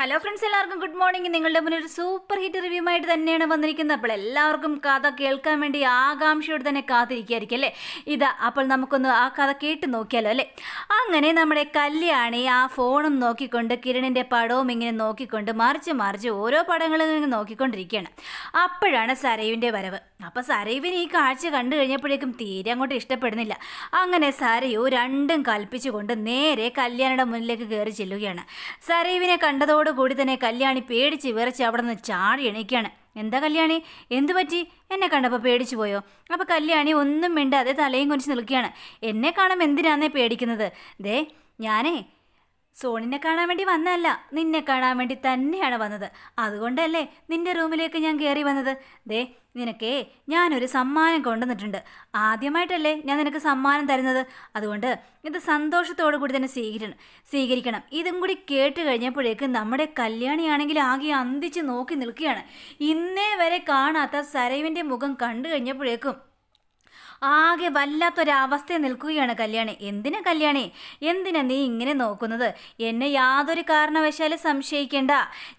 hello friends എല്ലാവർക്കും good morning നിങ്ങളുടെ മുന്നിൽ ഒരു സൂപ്പർ ഹിറ്റ് റിവ്യൂ ആയിട്ട് തന്നെയാണ് വന്നിരിക്കുന്നത് അപ്പോൾ എല്ലാവർക്കും കഥ കേൾക്കാൻ വേണ്ടി ആകാംക്ഷയോട് തന്നെ കാത്തിരിക്കുകയായിരിക്കും അല്ലേ ഇതാ അപ്പോൾ നമുക്കൊന്ന് ആ കഥ കേട്ട് നോക്കിയാലോ അല്ലേ അങ്ങനെ നമ്മുടെ കല്യാണി ആ ഫോണും നോക്കിക്കൊണ്ട് കിരണിൻ്റെ പടവും ഇങ്ങനെ നോക്കിക്കൊണ്ട് മറിച്ച് മറിച്ച് ഓരോ പടങ്ങളും ഇങ്ങനെ നോക്കിക്കൊണ്ടിരിക്കുകയാണ് അപ്പോഴാണ് സരയുവിൻ്റെ വരവ് അപ്പോൾ സരയുവിന് ഈ കാഴ്ച കണ്ടു കഴിഞ്ഞപ്പോഴേക്കും തീരെ അങ്ങോട്ട് ഇഷ്ടപ്പെടുന്നില്ല അങ്ങനെ സരയു രണ്ടും കൽപ്പിച്ചുകൊണ്ട് നേരെ കല്യാണിയുടെ മുന്നിലേക്ക് കയറി ചെല്ലുകയാണ് സരയുവിനെ കണ്ടതോട് കൂടി തന്നെ കല്യാണി പേടിച്ച് വിറച്ച് അവിടെ നിന്ന് ചാടി എണീക്കാണ് എന്താ കല്യാണി എന്തു പറ്റി എന്നെ കണ്ടപ്പോൾ പേടിച്ചു പോയോ അപ്പോൾ കല്യാണി ഒന്നും മിണ്ടാതെ തലയും കുനിച്ച് നിൽക്കുകയാണ് എന്നെ കാണുമ്പോൾ എന്തിനാന്നേ പേടിക്കുന്നത് ദേ ഞാനേ സോണിനെ കാണാൻ വേണ്ടി വന്നല്ല നിന്നെ കാണാൻ വേണ്ടി തന്നെയാണ് വന്നത് അതുകൊണ്ടല്ലേ നിന്റെ റൂമിലേക്ക് ഞാൻ കയറി വന്നത് ദേ നിനക്കേ ഞാനൊരു സമ്മാനം കൊണ്ടുവന്നിട്ടുണ്ട് ആദ്യമായിട്ടല്ലേ ഞാൻ നിനക്ക് സമ്മാനം തരുന്നത് അതുകൊണ്ട് ഇത് സന്തോഷത്തോടു കൂടി തന്നെ സ്വീകരിക്കണം സ്വീകരിക്കണം ഇതും കൂടി കേട്ട് കഴിഞ്ഞപ്പോഴേക്ക് നമ്മുടെ കല്യാണിയാണെങ്കിൽ ആകെ അന്തിച്ച് നോക്കി നിൽക്കുകയാണ് ഇന്നേ വരെ കാണാത്ത സരൈവിൻ്റെ മുഖം കണ്ടു കഴിഞ്ഞപ്പോഴേക്കും ആകെ വല്ലാത്തൊരവസ്ഥയിൽ നിൽക്കുകയാണ് കല്യാണി എന്തിനാ കല്യാണി എന്തിനാ നീ ഇങ്ങനെ നോക്കുന്നത് എന്നെ യാതൊരു കാരണവശാലും സംശയിക്കേണ്ട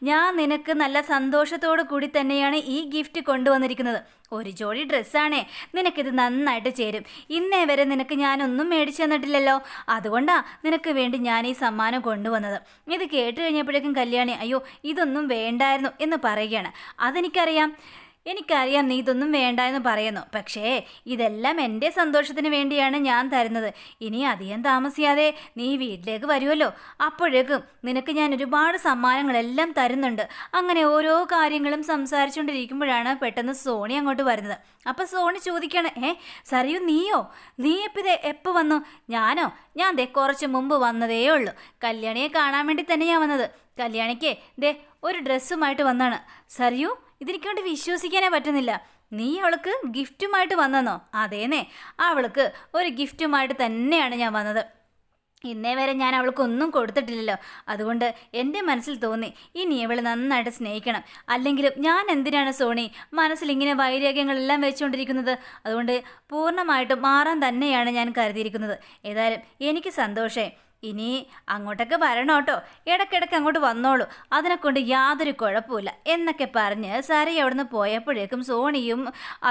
ഞാൻ നിനക്ക് നല്ല സന്തോഷത്തോടു കൂടി തന്നെയാണ് ഈ ഗിഫ്റ്റ് കൊണ്ടുവന്നിരിക്കുന്നത് ഒരു ജോഡി ഡ്രസ്സാണേ നിനക്കിത് നന്നായിട്ട് ചേരും ഇന്നേ വരെ നിനക്ക് ഞാനൊന്നും മേടിച്ചു തന്നിട്ടില്ലല്ലോ അതുകൊണ്ടാ നിനക്ക് വേണ്ടി ഞാൻ ഈ സമ്മാനം കൊണ്ടുവന്നത് ഇത് കേട്ട് കഴിഞ്ഞപ്പോഴേക്കും കല്യാണി അയ്യോ ഇതൊന്നും വേണ്ടായിരുന്നു എന്ന് പറയുകയാണ് അതെനിക്കറിയാം എനിക്കറിയാം നീ ഇതൊന്നും വേണ്ട എന്ന് പറയുന്നു പക്ഷേ ഇതെല്ലാം എൻ്റെ സന്തോഷത്തിന് വേണ്ടിയാണ് ഞാൻ തരുന്നത് ഇനി അധികം താമസിയാതെ നീ വീട്ടിലേക്ക് വരുമല്ലോ അപ്പോഴേക്കും നിനക്ക് ഞാൻ ഒരുപാട് സമ്മാനങ്ങളെല്ലാം തരുന്നുണ്ട് അങ്ങനെ ഓരോ കാര്യങ്ങളും സംസാരിച്ചുകൊണ്ടിരിക്കുമ്പോഴാണ് പെട്ടെന്ന് സോണി അങ്ങോട്ട് വരുന്നത് അപ്പോൾ സോണി ചോദിക്കണം ഏ സറിയു നീയോ നീ ഇപ്പം ഇതേ എപ്പോൾ വന്നു ഞാനോ ഞാൻ ദേ കുറച്ച് മുമ്പ് വന്നതേ ഉള്ളൂ കല്യാണിയെ കാണാൻ വേണ്ടി തന്നെ ഞാൻ വന്നത് കല്യാണിക്ക് ദേ ഒരു ഡ്രസ്സുമായിട്ട് വന്നാണ് സറിയു ഇതെനിക്കൊണ്ട് വിശ്വസിക്കാനേ പറ്റുന്നില്ല നീ അവൾക്ക് ഗിഫ്റ്റുമായിട്ട് വന്നെന്നോ അതേന്നെ അവൾക്ക് ഒരു ഗിഫ്റ്റുമായിട്ട് തന്നെയാണ് ഞാൻ വന്നത് ഇന്നേ വരെ ഞാൻ അവൾക്കൊന്നും കൊടുത്തിട്ടില്ലല്ലോ അതുകൊണ്ട് എൻ്റെ മനസ്സിൽ തോന്നി ഇനി ഇവൾ നന്നായിട്ട് സ്നേഹിക്കണം അല്ലെങ്കിലും ഞാൻ എന്തിനാണ് സോണി മനസ്സിൽ ഇങ്ങനെ വൈരാഗ്യങ്ങളെല്ലാം വെച്ചുകൊണ്ടിരിക്കുന്നത് അതുകൊണ്ട് പൂർണ്ണമായിട്ടും മാറാൻ തന്നെയാണ് ഞാൻ കരുതിയിരിക്കുന്നത് ഏതായാലും എനിക്ക് സന്തോഷേ ഇനി അങ്ങോട്ടൊക്കെ വരണം കേട്ടോ ഇടയ്ക്കിടയ്ക്ക് അങ്ങോട്ട് വന്നോളൂ അതിനെക്കൊണ്ട് യാതൊരു കുഴപ്പമില്ല എന്നൊക്കെ പറഞ്ഞ് സരി അവിടുന്ന് പോയപ്പോഴേക്കും സോണിയും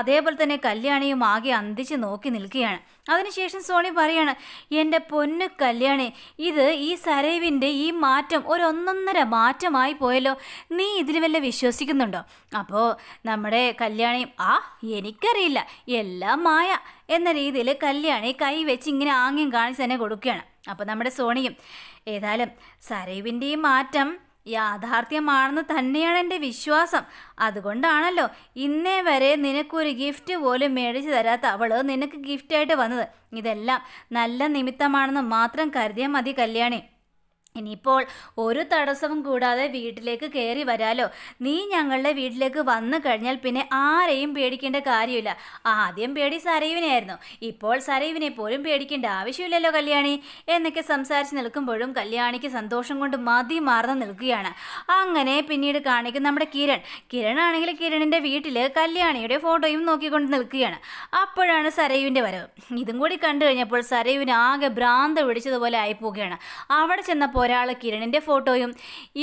അതേപോലെ തന്നെ കല്യാണിയും ആകെ അന്തിച്ച് നോക്കി നിൽക്കുകയാണ് അതിനുശേഷം സോണി പറയാണ് എൻ്റെ പൊന്നു കല്യാണി ഇത് ഈ സരൈവിൻ്റെ ഈ മാറ്റം ഒരു ഒന്നൊന്നര മാറ്റമായി പോയല്ലോ നീ ഇതിന് വല്ല വിശ്വസിക്കുന്നുണ്ടോ അപ്പോൾ നമ്മുടെ കല്യാണിയും ആ എനിക്കറിയില്ല എല്ലാം മായ എന്ന രീതിയിൽ കല്യാണി കൈ ഇങ്ങനെ ആംഗ്യം കാണിച്ച് തന്നെ കൊടുക്കുകയാണ് അപ്പോൾ നമ്മുടെ സോണിയും ഏതായാലും സരേവിൻ്റെയും മാറ്റം യാഥാർത്ഥ്യമാണെന്ന് തന്നെയാണ് എൻ്റെ വിശ്വാസം അതുകൊണ്ടാണല്ലോ ഇന്നേ വരെ നിനക്കൊരു ഗിഫ്റ്റ് പോലും മേടിച്ചു തരാത്ത അവൾ നിനക്ക് ഗിഫ്റ്റായിട്ട് വന്നത് ഇതെല്ലാം നല്ല നിമിത്തമാണെന്ന് മാത്രം കരുതിയാൽ മതി കല്യാണി ഇനിയിപ്പോൾ ഒരു തടസ്സവും കൂടാതെ വീട്ടിലേക്ക് കയറി വരാലോ നീ ഞങ്ങളുടെ വീട്ടിലേക്ക് വന്നു കഴിഞ്ഞാൽ പിന്നെ ആരെയും പേടിക്കേണ്ട കാര്യമില്ല ആദ്യം പേടി സരയുവിനായിരുന്നു ഇപ്പോൾ സരയുവിനെ പോലും പേടിക്കേണ്ട ആവശ്യമില്ലല്ലോ കല്യാണി എന്നൊക്കെ സംസാരിച്ച് നിൽക്കുമ്പോഴും കല്യാണിക്ക് സന്തോഷം കൊണ്ട് മതി മാറുന്ന നിൽക്കുകയാണ് അങ്ങനെ പിന്നീട് കാണിക്കും നമ്മുടെ കിരൺ കിരൺ ആണെങ്കിൽ കിരണിൻ്റെ വീട്ടിൽ കല്യാണിയുടെ ഫോട്ടോയും നോക്കിക്കൊണ്ട് നിൽക്കുകയാണ് അപ്പോഴാണ് സരയുവിൻ്റെ വരവ് ഇതും കൂടി കണ്ടു കഴിഞ്ഞപ്പോൾ സരയുവിന് ആകെ ഭ്രാന്ത് പിടിച്ചതുപോലെ ആയിപ്പോവുകയാണ് അവിടെ ചെന്നപ്പോൾ വന്നപ്പോൾ ഒരാൾ കിരണിൻ്റെ ഫോട്ടോയും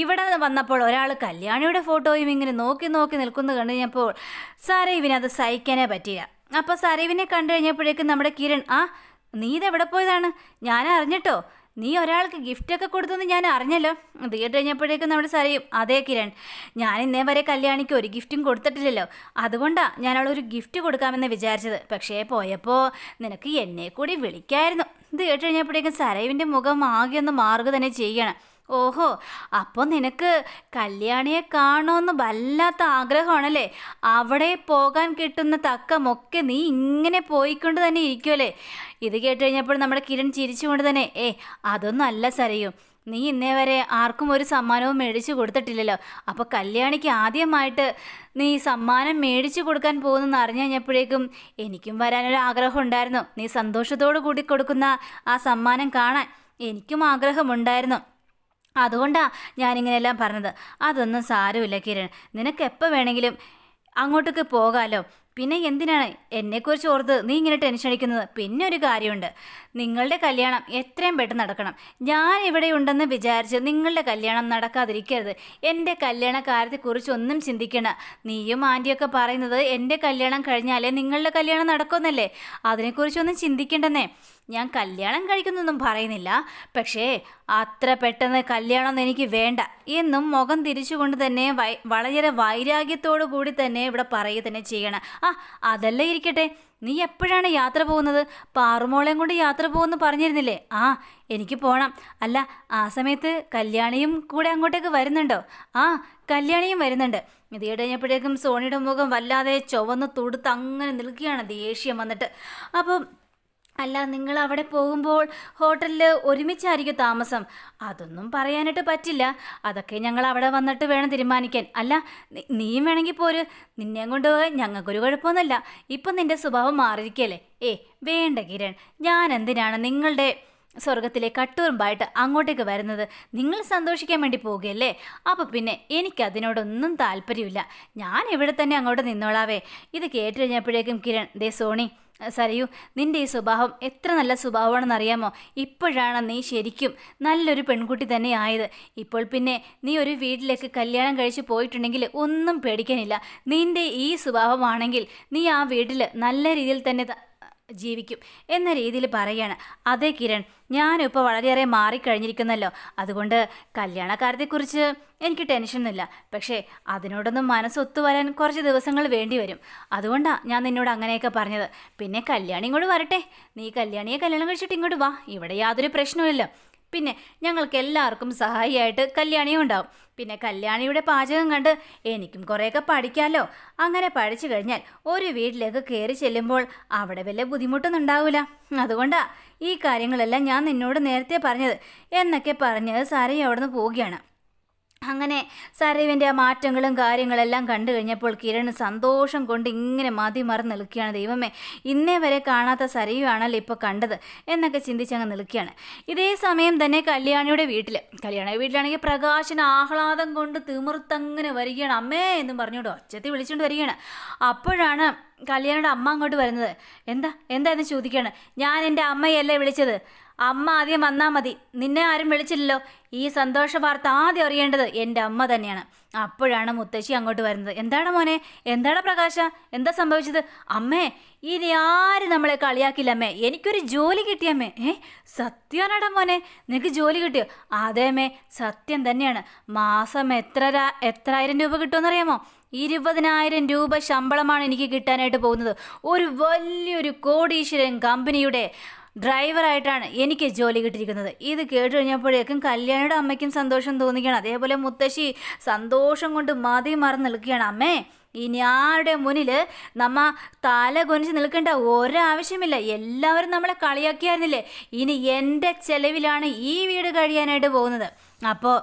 ഇവിടെ വന്നപ്പോൾ ഒരാൾ കല്യാണിയുടെ ഫോട്ടോയും ഇങ്ങനെ നോക്കി നോക്കി നിൽക്കുന്നത് കണ്ടു കഴിഞ്ഞപ്പോൾ സാറേ അത് സഹിക്കാനേ പറ്റില്ല അപ്പോൾ സരൈവിനെ കണ്ടു കഴിഞ്ഞപ്പോഴേക്കും നമ്മുടെ കിരൺ ആ നീ ഇതെവിടെ പോയതാണ് ഞാൻ അറിഞ്ഞിട്ടോ നീ ഒരാൾക്ക് ഒക്കെ കൊടുത്തെന്ന് ഞാൻ അറിഞ്ഞല്ലോ നീ കേട്ട് കഴിഞ്ഞപ്പോഴേക്കും നമ്മുടെ സാറിയും അതേ കിരൺ ഞാൻ ഇന്നേ വരെ കല്യാണിക്ക് ഒരു ഗിഫ്റ്റും കൊടുത്തിട്ടില്ലല്ലോ അതുകൊണ്ടാണ് ഞാൻ അവളൊരു ഗിഫ്റ്റ് കൊടുക്കാമെന്ന് വിചാരിച്ചത് പക്ഷേ പോയപ്പോൾ നിനക്ക് എന്നെ കൂടി വിളിക്കായിരുന്നു ഇത് കേട്ട് കഴിഞ്ഞപ്പോഴേക്കും സരൈവിൻ്റെ മുഖം ആകെ ഒന്ന് മാറുക തന്നെ ചെയ്യണം ഓഹോ അപ്പോൾ നിനക്ക് കല്യാണിയെ കാണുമെന്ന് വല്ലാത്ത ആഗ്രഹമാണല്ലേ അവിടെ പോകാൻ കിട്ടുന്ന തക്കമൊക്കെ നീ ഇങ്ങനെ പോയിക്കൊണ്ട് തന്നെ ഇരിക്കുമല്ലേ ഇത് കേട്ട് കഴിഞ്ഞപ്പോൾ നമ്മുടെ കിരൺ ചിരിച്ചുകൊണ്ട് തന്നെ ഏ അതൊന്നും അല്ല സറിയും നീ ഇന്നേ വരെ ആർക്കും ഒരു സമ്മാനവും മേടിച്ചു കൊടുത്തിട്ടില്ലല്ലോ അപ്പോൾ കല്യാണിക്ക് ആദ്യമായിട്ട് നീ സമ്മാനം മേടിച്ചു കൊടുക്കാൻ പോകുന്നെന്ന് അറിഞ്ഞു കഴിഞ്ഞപ്പോഴേക്കും എനിക്കും വരാനൊരു ആഗ്രഹം ഉണ്ടായിരുന്നു നീ സന്തോഷത്തോടു കൂടി കൊടുക്കുന്ന ആ സമ്മാനം കാണാൻ എനിക്കും ആഗ്രഹമുണ്ടായിരുന്നു അതുകൊണ്ടാ ഞാനിങ്ങനെയെല്ലാം പറഞ്ഞത് അതൊന്നും സാരമില്ല കിരൺ നിനക്ക് എപ്പോൾ വേണമെങ്കിലും അങ്ങോട്ടേക്ക് പോകാമല്ലോ പിന്നെ എന്തിനാണ് എന്നെക്കുറിച്ച് ഓർത്ത് നീ ഇങ്ങനെ ടെൻഷൻ അടിക്കുന്നത് പിന്നെ ഒരു കാര്യമുണ്ട് നിങ്ങളുടെ കല്യാണം എത്രയും പെട്ടെന്ന് നടക്കണം ഞാൻ ഇവിടെ ഉണ്ടെന്ന് വിചാരിച്ച് നിങ്ങളുടെ കല്യാണം നടക്കാതിരിക്കരുത് എൻ്റെ കല്യാണ കാര്യത്തെക്കുറിച്ചൊന്നും ഒന്നും ചിന്തിക്കണ നീയും ആൻറ്റിയൊക്കെ പറയുന്നത് എൻ്റെ കല്യാണം കഴിഞ്ഞാലേ നിങ്ങളുടെ കല്യാണം നടക്കുമെന്നല്ലേ അതിനെക്കുറിച്ചൊന്നും ചിന്തിക്കണ്ടെന്നേ ഞാൻ കല്യാണം കഴിക്കുന്നൊന്നും പറയുന്നില്ല പക്ഷേ അത്ര പെട്ടെന്ന് കല്യാണം എനിക്ക് വേണ്ട എന്നും മുഖം തിരിച്ചുകൊണ്ട് തന്നെ വളരെ വൈരാഗ്യത്തോടു കൂടി തന്നെ ഇവിടെ പറയുക തന്നെ ചെയ്യണം ആ അതല്ലേ ഇരിക്കട്ടെ നീ എപ്പോഴാണ് യാത്ര പോകുന്നത് പാറുമോളെയും കൊണ്ട് യാത്ര പോകുമെന്ന് പറഞ്ഞിരുന്നില്ലേ ആ എനിക്ക് പോകണം അല്ല ആ സമയത്ത് കല്യാണിയും കൂടെ അങ്ങോട്ടേക്ക് വരുന്നുണ്ടോ ആ കല്യാണിയും വരുന്നുണ്ട് ഇത് കഴിഞ്ഞപ്പോഴേക്കും സോണിയുടെ മുഖം വല്ലാതെ ചുവന്ന് തൊടുത്ത് അങ്ങനെ നിൽക്കുകയാണ് ദേഷ്യം വന്നിട്ട് അപ്പം അല്ല നിങ്ങൾ അവിടെ പോകുമ്പോൾ ഹോട്ടലിൽ ഒരുമിച്ചായിരിക്കും താമസം അതൊന്നും പറയാനായിട്ട് പറ്റില്ല അതൊക്കെ ഞങ്ങൾ അവിടെ വന്നിട്ട് വേണം തീരുമാനിക്കാൻ അല്ല നീയും വേണമെങ്കിൽ പോര് കൊണ്ട് കൊണ്ടുപോകാൻ ഞങ്ങൾക്കൊരു കുഴപ്പമൊന്നുമില്ല ഇപ്പം നിന്റെ സ്വഭാവം മാറിയിരിക്കല്ലേ ഏ വേണ്ട കിരൺ ഞാൻ എന്തിനാണ് നിങ്ങളുടെ സ്വർഗത്തിലെ കട്ടുറുമ്പായിട്ട് അങ്ങോട്ടേക്ക് വരുന്നത് നിങ്ങൾ സന്തോഷിക്കാൻ വേണ്ടി പോകുകയല്ലേ അപ്പോൾ പിന്നെ എനിക്ക് അതിനോടൊന്നും താല്പര്യമില്ല ഞാൻ ഇവിടെ തന്നെ അങ്ങോട്ട് നിന്നോളാവേ ഇത് കേട്ട് കഴിഞ്ഞപ്പോഴേക്കും കിരൺ ദേ സോണി സരയു നിന്റെ ഈ സ്വഭാവം എത്ര നല്ല സ്വഭാവമാണെന്ന് അറിയാമോ ഇപ്പോഴാണ് നീ ശരിക്കും നല്ലൊരു പെൺകുട്ടി തന്നെ ആയത് ഇപ്പോൾ പിന്നെ നീ ഒരു വീട്ടിലേക്ക് കല്യാണം കഴിച്ച് പോയിട്ടുണ്ടെങ്കിൽ ഒന്നും പേടിക്കാനില്ല നിന്റെ ഈ സ്വഭാവമാണെങ്കിൽ നീ ആ വീട്ടിൽ നല്ല രീതിയിൽ തന്നെ ജീവിക്കും എന്ന രീതിയിൽ പറയുകയാണ് അതേ കിരൺ ഞാനിപ്പോൾ വളരെയേറെ മാറിക്കഴിഞ്ഞിരിക്കുന്നല്ലോ അതുകൊണ്ട് കല്യാണകാര്യത്തെക്കുറിച്ച് എനിക്ക് ടെൻഷനൊന്നുമില്ല പക്ഷേ അതിനോടൊന്നും മനസ്സൊത്തു വരാൻ കുറച്ച് ദിവസങ്ങൾ വേണ്ടി വരും അതുകൊണ്ടാണ് ഞാൻ നിന്നോട് അങ്ങനെയൊക്കെ പറഞ്ഞത് പിന്നെ കല്യാണി ഇങ്ങോട്ട് വരട്ടെ നീ കല്യാണിയെ കല്യാണം കഴിച്ചിട്ട് ഇങ്ങോട്ട് വാ ഇവിടെ യാതൊരു പ്രശ്നവുമില്ല പിന്നെ ഞങ്ങൾക്ക് എല്ലാവർക്കും സഹായിയായിട്ട് കല്യാണിയും ഉണ്ടാവും പിന്നെ കല്യാണിയുടെ പാചകം കണ്ട് എനിക്കും കുറേയൊക്കെ പഠിക്കാമല്ലോ അങ്ങനെ പഠിച്ചു കഴിഞ്ഞാൽ ഒരു വീട്ടിലേക്ക് കയറി ചെല്ലുമ്പോൾ അവിടെ വലിയ ബുദ്ധിമുട്ടൊന്നും ഉണ്ടാവില്ല അതുകൊണ്ടാണ് ഈ കാര്യങ്ങളെല്ലാം ഞാൻ നിന്നോട് നേരത്തെ പറഞ്ഞത് എന്നൊക്കെ പറഞ്ഞ് സാരയും നിന്ന് പോവുകയാണ് അങ്ങനെ സരീവിൻ്റെ ആ മാറ്റങ്ങളും കാര്യങ്ങളെല്ലാം കണ്ടു കഴിഞ്ഞപ്പോൾ കിരൺ സന്തോഷം കൊണ്ട് ഇങ്ങനെ മതി നിൽക്കുകയാണ് ദൈവമേ ഇന്നേ വരെ കാണാത്ത സരീവാണല്ലോ ഇപ്പോൾ കണ്ടത് എന്നൊക്കെ ചിന്തിച്ചങ്ങ് നിൽക്കുകയാണ് ഇതേ സമയം തന്നെ കല്യാണിയുടെ വീട്ടിൽ കല്യാണ വീട്ടിലാണെങ്കിൽ പ്രകാശന ആഹ്ലാദം കൊണ്ട് തിമിർത്തങ്ങനെ വരികയാണ് അമ്മേ എന്ന് പറഞ്ഞുകൊണ്ട് ഒച്ചത്തി വിളിച്ചുകൊണ്ട് വരികയാണ് അപ്പോഴാണ് കല്യാണിയുടെ അമ്മ അങ്ങോട്ട് വരുന്നത് എന്താ എന്താ എന്ന് ചോദിക്കുകയാണ് ഞാൻ എൻ്റെ അമ്മയല്ലേ വിളിച്ചത് അമ്മ ആദ്യം വന്നാൽ മതി നിന്നെ ആരും വിളിച്ചില്ലല്ലോ ഈ സന്തോഷ വാർത്ത ആദ്യം അറിയേണ്ടത് എൻ്റെ അമ്മ തന്നെയാണ് അപ്പോഴാണ് മുത്തശ്ശി അങ്ങോട്ട് വരുന്നത് എന്താണ് മോനെ എന്താണ് പ്രകാശ എന്താ സംഭവിച്ചത് അമ്മേ ഇനി ആരും നമ്മളെ കളിയാക്കില്ല അമ്മേ എനിക്കൊരു ജോലി കിട്ടിയമ്മേ ഏ സത്യമാണടാ മോനെ നിനക്ക് ജോലി കിട്ടിയോ അതേമേ സത്യം തന്നെയാണ് മാസം എത്ര എത്രായിരം രൂപ കിട്ടുമെന്നറിയാമോ ഇരുപതിനായിരം രൂപ ശമ്പളമാണ് എനിക്ക് കിട്ടാനായിട്ട് പോകുന്നത് ഒരു വലിയൊരു കോടീശ്വരൻ കമ്പനിയുടെ ഡ്രൈവറായിട്ടാണ് എനിക്ക് ജോലി കിട്ടിയിരിക്കുന്നത് ഇത് കേട്ട് കഴിഞ്ഞപ്പോഴേക്കും കല്യാണിയുടെ അമ്മയ്ക്കും സന്തോഷം തോന്നുകയാണ് അതേപോലെ മുത്തശ്ശി സന്തോഷം കൊണ്ട് മതി മറന്ന് നിൽക്കുകയാണ് അമ്മേ ഇനി ആരുടെ മുന്നിൽ നമ്മ തല കൊനിച്ച് നിൽക്കേണ്ട ഒരാവശ്യമില്ല എല്ലാവരും നമ്മളെ കളിയാക്കിയായിരുന്നില്ലേ ഇനി എൻ്റെ ചെലവിലാണ് ഈ വീട് കഴിയാനായിട്ട് പോകുന്നത് അപ്പോൾ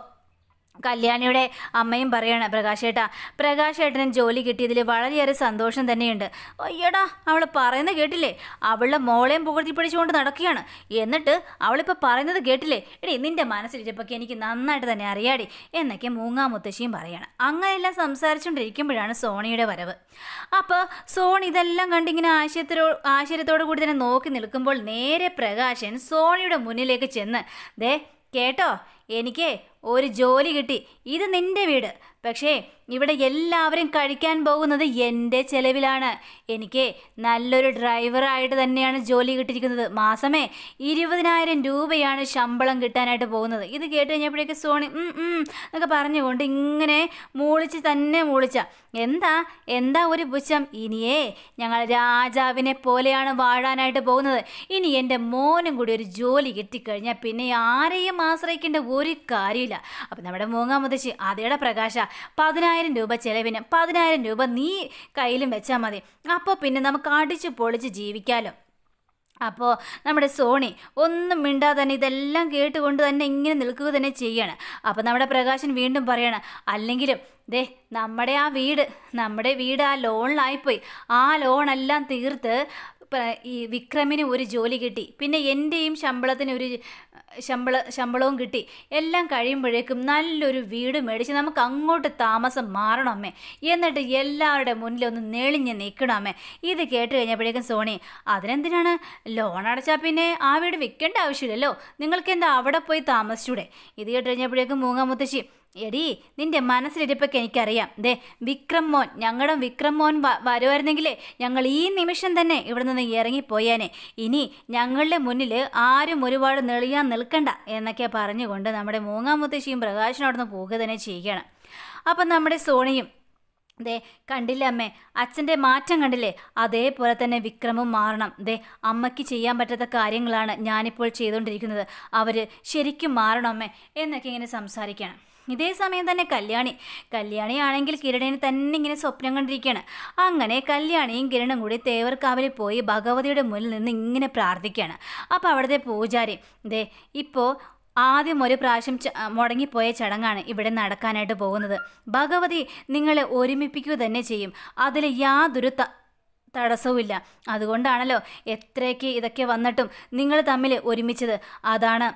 കല്യാണിയുടെ അമ്മയും പറയാണ് പ്രകാശേട്ടാ പ്രകാശേട്ടന് ജോലി കിട്ടിയതിൽ വളരെയേറെ സന്തോഷം തന്നെയുണ്ട് അയ്യടാ അവൾ പറയുന്നത് കേട്ടില്ലേ അവളുടെ മോളെയും പുകഴ്ത്തി പിടിച്ചുകൊണ്ട് നടക്കുകയാണ് എന്നിട്ട് അവളിപ്പോൾ പറയുന്നത് കേട്ടില്ലേ എടേ നിൻ്റെ മനസ്സിലിരിപ്പൊക്കെ എനിക്ക് നന്നായിട്ട് തന്നെ അറിയാടി എന്നൊക്കെ മൂങ്ങാ മുത്തശ്ശിയും പറയാണ് അങ്ങനെയെല്ലാം സംസാരിച്ചുകൊണ്ടിരിക്കുമ്പോഴാണ് സോണിയുടെ വരവ് അപ്പോൾ സോണി ഇതെല്ലാം കണ്ടിങ്ങനെ ആശയത്തിലോ ആശ്ചര്യത്തോടു കൂടി തന്നെ നോക്കി നിൽക്കുമ്പോൾ നേരെ പ്രകാശൻ സോണിയുടെ മുന്നിലേക്ക് ചെന്ന് ദേ കേട്ടോ എനിക്ക് ഒരു ജോലി കിട്ടി ഇത് നിന്റെ വീട് പക്ഷേ ഇവിടെ എല്ലാവരും കഴിക്കാൻ പോകുന്നത് എൻ്റെ ചെലവിലാണ് എനിക്ക് നല്ലൊരു ഡ്രൈവറായിട്ട് തന്നെയാണ് ജോലി കിട്ടിയിരിക്കുന്നത് മാസമേ ഇരുപതിനായിരം രൂപയാണ് ശമ്പളം കിട്ടാനായിട്ട് പോകുന്നത് ഇത് കേട്ട് കഴിഞ്ഞപ്പോഴേക്ക് സോണി എന്നൊക്കെ പറഞ്ഞുകൊണ്ട് ഇങ്ങനെ മൂളിച്ച് തന്നെ മൂളിച്ച എന്താ എന്താ ഒരു പുച്ഛം ഇനിയേ ഞങ്ങൾ രാജാവിനെ പോലെയാണ് വാഴാനായിട്ട് പോകുന്നത് ഇനി എൻ്റെ മോനും കൂടി ഒരു ജോലി കിട്ടിക്കഴിഞ്ഞാൽ പിന്നെ ആരെയും ആശ്രയിക്കേണ്ട ഒരു കാര്യമില്ല അപ്പം നമ്മുടെ മൂങ്ങാമുദ്ദേശി അതേടെ പ്രകാശ പതിനായിരം പതിനായിരം രൂപ ചെലവിന് പതിനായിരം രൂപ നീ കയ്യിലും വെച്ചാൽ മതി അപ്പോൾ പിന്നെ നമുക്ക് അടിച്ചു പൊളിച്ച് ജീവിക്കാമല്ലോ അപ്പോൾ നമ്മുടെ സോണി ഒന്നും മിണ്ടാതെ തന്നെ ഇതെല്ലാം കേട്ടുകൊണ്ട് തന്നെ ഇങ്ങനെ നിൽക്കുക തന്നെ ചെയ്യാണ് അപ്പോൾ നമ്മുടെ പ്രകാശൻ വീണ്ടും പറയാണ് അല്ലെങ്കിലും ദേ നമ്മുടെ ആ വീട് നമ്മുടെ വീട് ആ ലോണിലായിപ്പോയി ആ ലോണെല്ലാം തീർത്ത് ഈ വിക്രമിന് ഒരു ജോലി കിട്ടി പിന്നെ എൻ്റെയും ശമ്പളത്തിന് ഒരു ശമ്പള ശമ്പളവും കിട്ടി എല്ലാം കഴിയുമ്പോഴേക്കും നല്ലൊരു വീട് മേടിച്ച് നമുക്ക് അങ്ങോട്ട് താമസം മാറണം എന്നിട്ട് എല്ലാവരുടെ മുന്നിൽ ഒന്ന് നെളിഞ്ഞ് നിൽക്കണം ഇത് കേട്ട് കഴിഞ്ഞപ്പോഴേക്കും സോണി അതിനെന്തിനാണ് ലോൺ അടച്ചാൽ പിന്നെ ആ വീട് വിൽക്കേണ്ട ആവശ്യമില്ലല്ലോ നിങ്ങൾക്ക് എന്താ അവിടെ പോയി താമസിച്ചൂടെ ഇത് കേട്ട് കഴിഞ്ഞപ്പോഴേക്കും മൂങ്ങാമുത്തശ്ശി എടി നിന്റെ മനസ്സിലിരിപ്പൊക്കെ എനിക്കറിയാം ദേ വിക്രം മോൻ ഞങ്ങളും വിക്രം മോൻ വരുമായിരുന്നെങ്കിൽ ഞങ്ങൾ ഈ നിമിഷം തന്നെ ഇവിടെ നിന്ന് ഇറങ്ങിപ്പോയാനെ ഇനി ഞങ്ങളുടെ മുന്നിൽ ആരും ഒരുപാട് നെളിയാൻ നിൽക്കണ്ട എന്നൊക്കെ പറഞ്ഞുകൊണ്ട് നമ്മുടെ മൂങ്ങാം മുത്തശ്ശിയും പ്രകാശനോടൊന്ന് പോകുക തന്നെ ചെയ്യണം അപ്പം നമ്മുടെ സോണിയും ദേ കണ്ടില്ല അമ്മേ അച്ഛൻ്റെ മാറ്റം കണ്ടില്ലേ അതേപോലെ തന്നെ വിക്രമും മാറണം ദേ അമ്മയ്ക്ക് ചെയ്യാൻ പറ്റാത്ത കാര്യങ്ങളാണ് ഞാനിപ്പോൾ ചെയ്തുകൊണ്ടിരിക്കുന്നത് അവർ ശരിക്കും മാറണം അമ്മേ എന്നൊക്കെ ഇങ്ങനെ സംസാരിക്കണം ഇതേ സമയം തന്നെ കല്യാണി കല്യാണിയാണെങ്കിൽ കിരണിനെ തന്നെ ഇങ്ങനെ സ്വപ്നം കണ്ടിരിക്കുകയാണ് അങ്ങനെ കല്യാണിയും കിരണും കൂടി തേവർക്കാവിൽ പോയി ഭഗവതിയുടെ മുന്നിൽ നിന്ന് ഇങ്ങനെ പ്രാർത്ഥിക്കുകയാണ് അപ്പോൾ അവിടുത്തെ പൂജാരി ദേ ഇപ്പോൾ ആദ്യം ഒരു പ്രാവശ്യം മുടങ്ങിപ്പോയ ചടങ്ങാണ് ഇവിടെ നടക്കാനായിട്ട് പോകുന്നത് ഭഗവതി നിങ്ങളെ ഒരുമിപ്പിക്കുക തന്നെ ചെയ്യും അതിൽ യാതൊരു തടസ്സവുമില്ല അതുകൊണ്ടാണല്ലോ എത്രയൊക്കെ ഇതൊക്കെ വന്നിട്ടും നിങ്ങൾ തമ്മിൽ ഒരുമിച്ചത് അതാണ്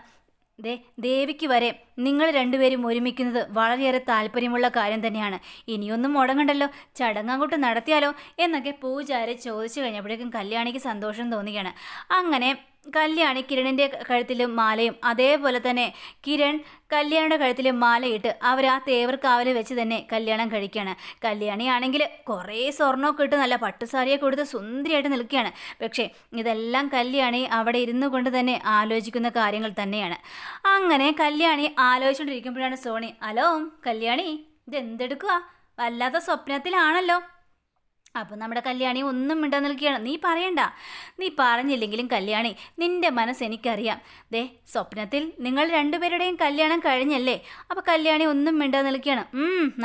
ദേ ദേവിക്ക് വരെ നിങ്ങൾ രണ്ടുപേരും ഒരുമിക്കുന്നത് വളരെയേറെ താല്പര്യമുള്ള കാര്യം തന്നെയാണ് ഇനിയൊന്നും മുടങ്ങണ്ടല്ലോ ചടങ്ങങ്ങോട്ട് നടത്തിയാലോ എന്നൊക്കെ പൂജാരി ചോദിച്ചു കഴിഞ്ഞപ്പോഴേക്കും കല്യാണിക്ക് സന്തോഷം തോന്നുകയാണ് അങ്ങനെ കല്യാണി കിരണിൻ്റെ കഴുത്തിലും മാലയും അതേപോലെ തന്നെ കിരൺ കല്യാണിയുടെ കഴുത്തിലും മാലയിട്ട് അവർ ആ തേവർക്കാവൽ വെച്ച് തന്നെ കല്യാണം കഴിക്കുകയാണ് കല്യാണിയാണെങ്കിൽ കുറേ സ്വർണ്ണമൊക്കെ ഇട്ട് നല്ല പട്ടുസാരിയൊക്കെ കൊടുത്ത് സുന്ദരിയായിട്ട് നിൽക്കുകയാണ് പക്ഷേ ഇതെല്ലാം കല്യാണി അവിടെ ഇരുന്നു കൊണ്ട് തന്നെ ആലോചിക്കുന്ന കാര്യങ്ങൾ തന്നെയാണ് അങ്ങനെ കല്യാണി ആലോചിച്ചുകൊണ്ടിരിക്കുമ്പോഴാണ് സോണി ഹലോ കല്യാണി ഇതെന്തെടുക്കുക വല്ലാത്ത സ്വപ്നത്തിലാണല്ലോ അപ്പം നമ്മുടെ കല്യാണി ഒന്നും മിണ്ടാൻ നിൽക്കുകയാണ് നീ പറയണ്ട നീ പറഞ്ഞില്ലെങ്കിലും കല്യാണി നിന്റെ മനസ്സ് എനിക്കറിയാം ദേ സ്വപ്നത്തിൽ നിങ്ങൾ രണ്ടുപേരുടെയും കല്യാണം കഴിഞ്ഞല്ലേ അപ്പോൾ കല്യാണി ഒന്നും മിണ്ടാൻ നിൽക്കുകയാണ്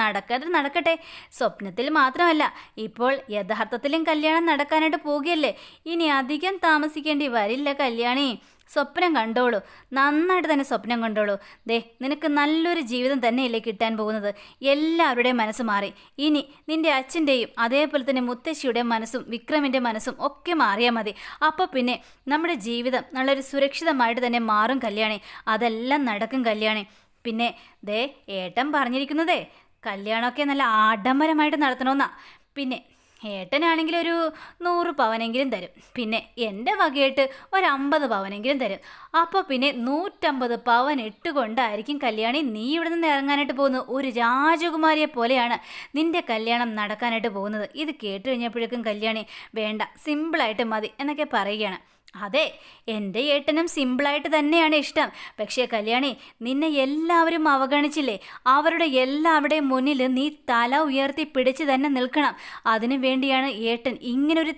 നടക്കാതെ നടക്കട്ടെ സ്വപ്നത്തിൽ മാത്രമല്ല ഇപ്പോൾ യഥാർത്ഥത്തിലും കല്യാണം നടക്കാനായിട്ട് പോകുകയല്ലേ ഇനി അധികം താമസിക്കേണ്ടി വരില്ല കല്യാണി സ്വപ്നം കണ്ടോളൂ നന്നായിട്ട് തന്നെ സ്വപ്നം കണ്ടോളൂ ദേ നിനക്ക് നല്ലൊരു ജീവിതം തന്നെയല്ലേ കിട്ടാൻ പോകുന്നത് എല്ലാവരുടെയും മനസ്സ് മാറി ഇനി നിന്റെ അച്ഛൻ്റെയും അതേപോലെ തന്നെ മുത്തശ്ശിയുടെയും മനസ്സും വിക്രമിൻ്റെ മനസ്സും ഒക്കെ മാറിയാൽ മതി അപ്പോൾ പിന്നെ നമ്മുടെ ജീവിതം നല്ലൊരു സുരക്ഷിതമായിട്ട് തന്നെ മാറും കല്യാണി അതെല്ലാം നടക്കും കല്യാണി പിന്നെ ദേ ഏട്ടൻ പറഞ്ഞിരിക്കുന്നതേ കല്യാണമൊക്കെ നല്ല ആഡംബരമായിട്ട് നടത്തണമെന്നാ പിന്നെ ഏട്ടനാണെങ്കിൽ ഒരു നൂറ് പവനെങ്കിലും തരും പിന്നെ എൻ്റെ വകയായിട്ട് ഒരു പവനെങ്കിലും തരും അപ്പോൾ പിന്നെ നൂറ്റമ്പത് പവൻ കൊണ്ടായിരിക്കും കല്യാണി നീ ഇവിടെ നിന്ന് ഇറങ്ങാനായിട്ട് പോകുന്നത് ഒരു രാജകുമാരിയെ പോലെയാണ് നിൻ്റെ കല്യാണം നടക്കാനായിട്ട് പോകുന്നത് ഇത് കേട്ട് കഴിഞ്ഞപ്പോഴേക്കും കല്യാണി വേണ്ട സിമ്പിളായിട്ട് മതി എന്നൊക്കെ പറയുകയാണ് അതെ എൻ്റെ ഏട്ടനും സിമ്പിളായിട്ട് തന്നെയാണ് ഇഷ്ടം പക്ഷേ കല്യാണി നിന്നെ എല്ലാവരും അവഗണിച്ചില്ലേ അവരുടെ എല്ലാവരുടെയും മുന്നിൽ നീ തല ഉയർത്തി പിടിച്ച് തന്നെ നിൽക്കണം അതിനു വേണ്ടിയാണ് ഏട്ടൻ ഇങ്ങനൊരു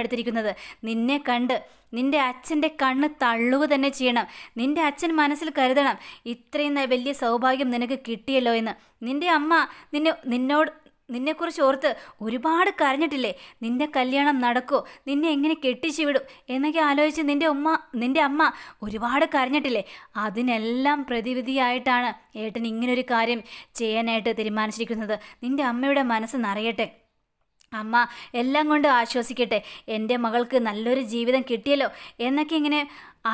എടുത്തിരിക്കുന്നത് നിന്നെ കണ്ട് നിന്റെ അച്ഛൻ്റെ കണ്ണ് തള്ളുക തന്നെ ചെയ്യണം നിന്റെ അച്ഛൻ മനസ്സിൽ കരുതണം ഇത്രയും വലിയ സൗഭാഗ്യം നിനക്ക് കിട്ടിയല്ലോ എന്ന് നിന്റെ അമ്മ നിന്നെ നിന്നോട് നിന്നെക്കുറിച്ച് ഓർത്ത് ഒരുപാട് കരഞ്ഞിട്ടില്ലേ നിന്റെ കല്യാണം നടക്കോ നിന്നെ എങ്ങനെ കെട്ടിച്ചു വിടും എന്നൊക്കെ ആലോചിച്ച് നിന്റെ ഉമ്മ നിന്റെ അമ്മ ഒരുപാട് കരഞ്ഞിട്ടില്ലേ അതിനെല്ലാം പ്രതിവിധിയായിട്ടാണ് ഏട്ടൻ ഇങ്ങനൊരു കാര്യം ചെയ്യാനായിട്ട് തീരുമാനിച്ചിരിക്കുന്നത് നിന്റെ അമ്മയുടെ മനസ്സ് നിറയട്ടെ അമ്മ എല്ലാം കൊണ്ടും ആശ്വസിക്കട്ടെ എൻ്റെ മകൾക്ക് നല്ലൊരു ജീവിതം കിട്ടിയല്ലോ എന്നൊക്കെ ഇങ്ങനെ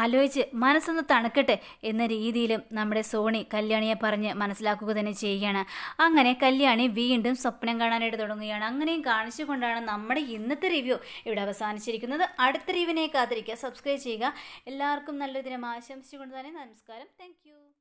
ആലോചിച്ച് മനസ്സൊന്ന് തണുക്കട്ടെ എന്ന രീതിയിലും നമ്മുടെ സോണി കല്യാണിയെ പറഞ്ഞ് മനസ്സിലാക്കുക തന്നെ ചെയ്യുകയാണ് അങ്ങനെ കല്യാണി വീണ്ടും സ്വപ്നം കാണാനായിട്ട് തുടങ്ങുകയാണ് അങ്ങനെയും കാണിച്ചുകൊണ്ടാണ് നമ്മുടെ ഇന്നത്തെ റിവ്യൂ ഇവിടെ അവസാനിച്ചിരിക്കുന്നത് അടുത്ത റിവ്യൂവിനെ കാത്തിരിക്കുക സബ്സ്ക്രൈബ് ചെയ്യുക എല്ലാവർക്കും നല്ലൊരു ദിനം ആശംസിച്ചുകൊണ്ട് തന്നെ നമസ്കാരം താങ്ക്